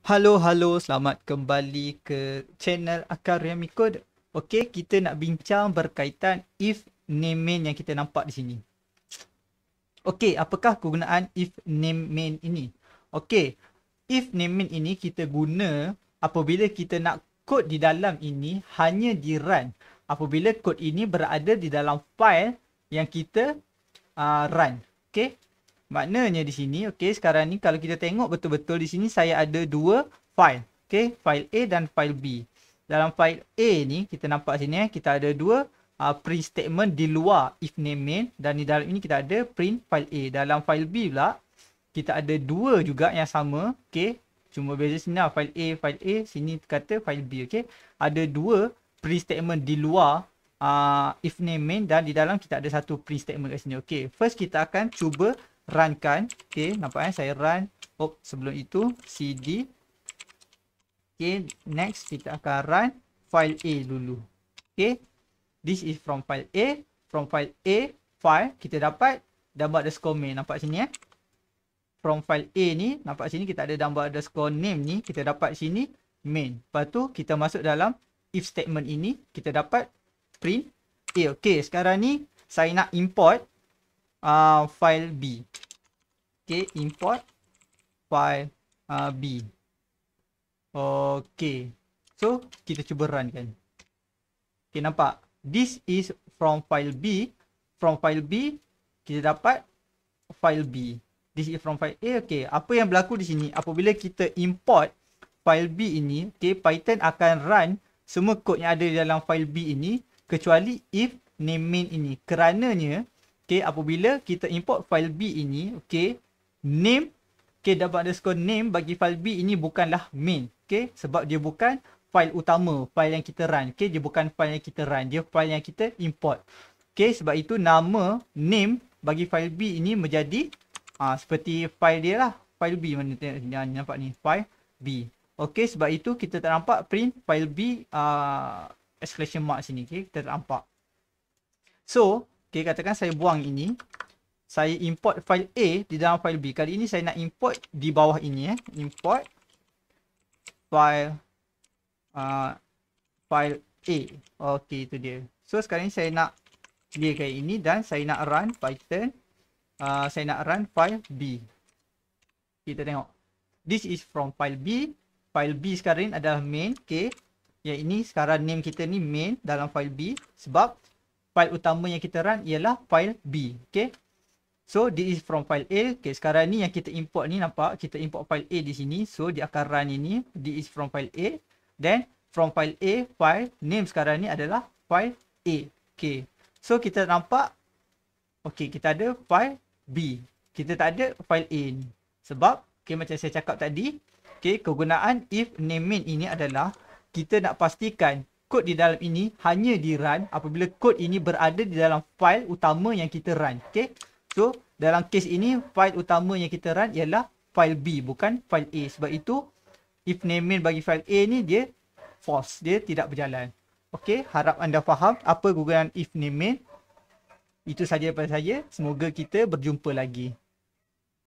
Halo, halo. Selamat kembali ke channel Akar Remy Code. Okey, kita nak bincang berkaitan if name main yang kita nampak di sini. Okey, apakah kegunaan if name main ini? Okey, if name main ini kita guna apabila kita nak kod di dalam ini hanya di run. Apabila kod ini berada di dalam file yang kita uh, run. Okey, Maknanya di sini, okay, sekarang ni kalau kita tengok betul-betul di sini saya ada dua file. Okay, file A dan file B. Dalam file A ni, kita nampak sini eh, kita ada dua uh, print statement di luar if name main. Dan di dalam ini kita ada print file A. Dalam file B pula, kita ada dua juga yang sama. Okay, cuma beza sini lah, file A, file A, sini kata file B. Okay, ada dua print statement di luar uh, if name main dan di dalam kita ada satu print statement kat sini. Okay, first kita akan cuba run kan. Okay, nampak kan saya run. Oh, sebelum itu cd. Okay, next kita akan run file A dulu. Okay, this is from file A. From file A, file kita dapat double underscore main. Nampak sini eh. From file A ni, nampak sini kita ada double underscore name ni. Kita dapat sini main. Lepas tu kita masuk dalam if statement ini. Kita dapat print A. Okay, sekarang ni saya nak import uh, file B okay, import file uh, b okay so kita cuba run kan okay nampak this is from file b from file b kita dapat file b this is from file a okay apa yang berlaku di sini apabila kita import file b ini okay python akan run semua kod yang ada dalam file b ini kecuali if name main ini kerananya okay apabila kita import file b ini okay name Okay double underscore name bagi file B ini bukanlah main Okay sebab dia bukan file utama File yang kita run Okay dia bukan file yang kita run Dia file yang kita import Okay sebab itu nama name bagi file B ini menjadi uh, Seperti file dia lah File B mana yang nampak ni File B Okay sebab itu kita tak nampak print file B uh, Exclamation mark sini okay kita tak nampak So okay katakan saya buang ini saya import file A di dalam file B. Kali ini saya nak import di bawah ini eh. Import file uh, file A. Okey itu dia. So sekarang ini saya nak dia kayak ini dan saya nak run Python. Uh, saya nak run file B. Kita tengok. This is from file B. File B sekarang ini adalah main. Okay. Yang ini sekarang name kita ni main dalam file B. Sebab file utama yang kita run ialah file B. Okay. So this is from file A. Okay, sekarang ni yang kita import ni nampak kita import file A di sini. So dia akan run ini. This is from file A. Then from file A, file name sekarang ni adalah file A. Okay. So kita nampak. Okay, kita ada file B. Kita tak ada file A ni. Sebab, okay, macam saya cakap tadi. Okay, kegunaan if name main ini adalah kita nak pastikan kod di dalam ini hanya di run apabila kod ini berada di dalam file utama yang kita run. Okay. So dalam kes ini file utama yang kita run ialah file B bukan file A. Sebab itu if name in bagi file A ni dia false. Dia tidak berjalan. Okay harap anda faham apa gunaan if name in Itu saja daripada saya. Semoga kita berjumpa lagi.